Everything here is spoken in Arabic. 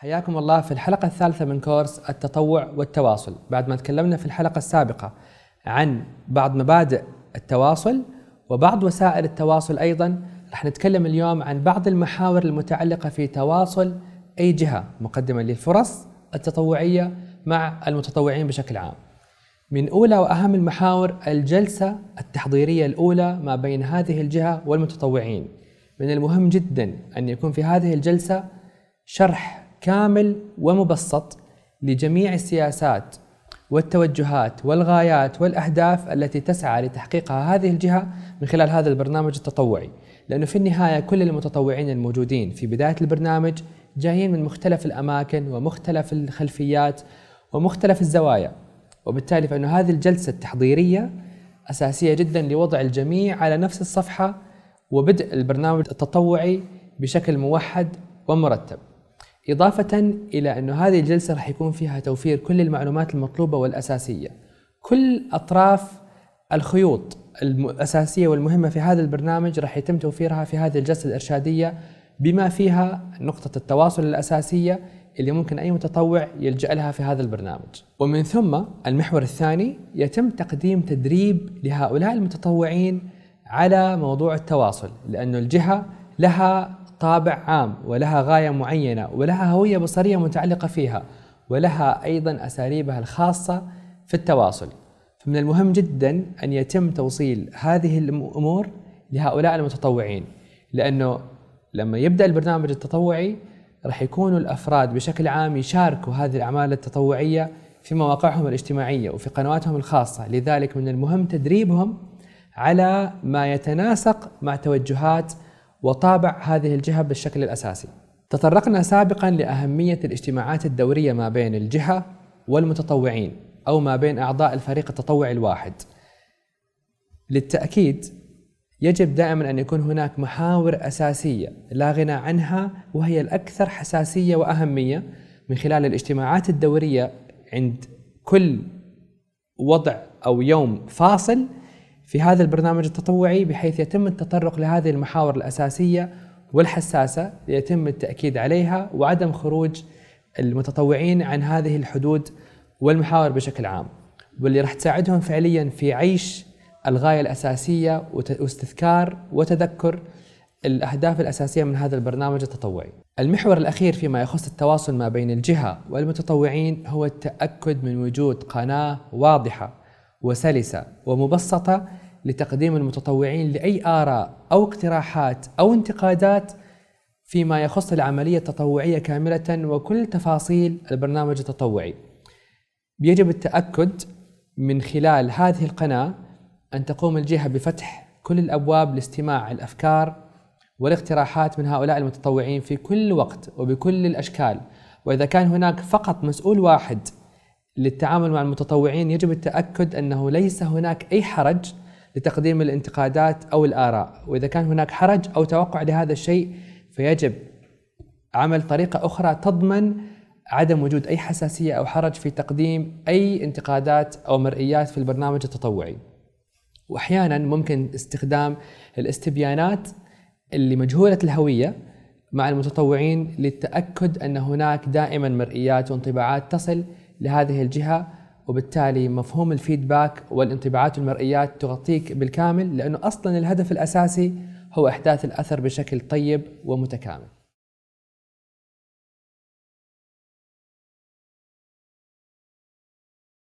حياكم الله في الحلقة الثالثة من كورس التطوع والتواصل بعد ما تكلمنا في الحلقة السابقة عن بعض مبادئ التواصل وبعض وسائل التواصل أيضا رح نتكلم اليوم عن بعض المحاور المتعلقة في تواصل أي جهة مقدمة للفرص التطوعية مع المتطوعين بشكل عام من أولى وأهم المحاور الجلسة التحضيرية الأولى ما بين هذه الجهة والمتطوعين من المهم جدا أن يكون في هذه الجلسة شرح كامل ومبسط لجميع السياسات والتوجهات والغايات والاهداف التي تسعى لتحقيقها هذه الجهه من خلال هذا البرنامج التطوعي، لانه في النهايه كل المتطوعين الموجودين في بدايه البرنامج جايين من مختلف الاماكن ومختلف الخلفيات ومختلف الزوايا، وبالتالي فانه هذه الجلسه التحضيريه اساسيه جدا لوضع الجميع على نفس الصفحه وبدء البرنامج التطوعي بشكل موحد ومرتب. إضافة إلى أن هذه الجلسة راح يكون فيها توفير كل المعلومات المطلوبة والأساسية كل أطراف الخيوط الأساسية والمهمة في هذا البرنامج راح يتم توفيرها في هذه الجلسة الإرشادية بما فيها نقطة التواصل الأساسية اللي ممكن أي متطوع يلجأ لها في هذا البرنامج ومن ثم المحور الثاني يتم تقديم تدريب لهؤلاء المتطوعين على موضوع التواصل لأن الجهة لها طابع عام ولها غاية معينة ولها هوية بصرية متعلقة فيها ولها أيضا أساليبها الخاصة في التواصل فمن المهم جدا أن يتم توصيل هذه الأمور لهؤلاء المتطوعين لأنه لما يبدأ البرنامج التطوعي راح يكونوا الأفراد بشكل عام يشاركوا هذه الأعمال التطوعية في مواقعهم الاجتماعية وفي قنواتهم الخاصة لذلك من المهم تدريبهم على ما يتناسق مع توجهات وطابع هذه الجهة بالشكل الأساسي. تطرقنا سابقا لأهمية الاجتماعات الدورية ما بين الجهة والمتطوعين أو ما بين أعضاء الفريق التطوعي الواحد. للتأكيد يجب دائما أن يكون هناك محاور أساسية لا غنى عنها وهي الأكثر حساسية وأهمية من خلال الاجتماعات الدورية عند كل وضع أو يوم فاصل في هذا البرنامج التطوعي بحيث يتم التطرق لهذه المحاور الأساسية والحساسة ليتم التأكيد عليها وعدم خروج المتطوعين عن هذه الحدود والمحاور بشكل عام واللي راح تساعدهم فعليا في عيش الغاية الأساسية واستذكار وتذكر الأهداف الأساسية من هذا البرنامج التطوعي المحور الأخير فيما يخص التواصل ما بين الجهة والمتطوعين هو التأكد من وجود قناة واضحة وسلسة ومبسطة لتقديم المتطوعين لاي اراء او اقتراحات او انتقادات فيما يخص العمليه التطوعيه كامله وكل تفاصيل البرنامج التطوعي. يجب التاكد من خلال هذه القناه ان تقوم الجهه بفتح كل الابواب لاستماع الافكار والاقتراحات من هؤلاء المتطوعين في كل وقت وبكل الاشكال، واذا كان هناك فقط مسؤول واحد للتعامل مع المتطوعين يجب التاكد انه ليس هناك اي حرج لتقديم الانتقادات او الاراء، واذا كان هناك حرج او توقع لهذا الشيء فيجب عمل طريقه اخرى تضمن عدم وجود اي حساسيه او حرج في تقديم اي انتقادات او مرئيات في البرنامج التطوعي. واحيانا ممكن استخدام الاستبيانات اللي مجهوله الهويه مع المتطوعين للتاكد ان هناك دائما مرئيات وانطباعات تصل لهذه الجهه وبالتالي مفهوم الفيدباك والانطباعات والمرئيات تغطيك بالكامل لأنه أصلا الهدف الأساسي هو إحداث الأثر بشكل طيب ومتكامل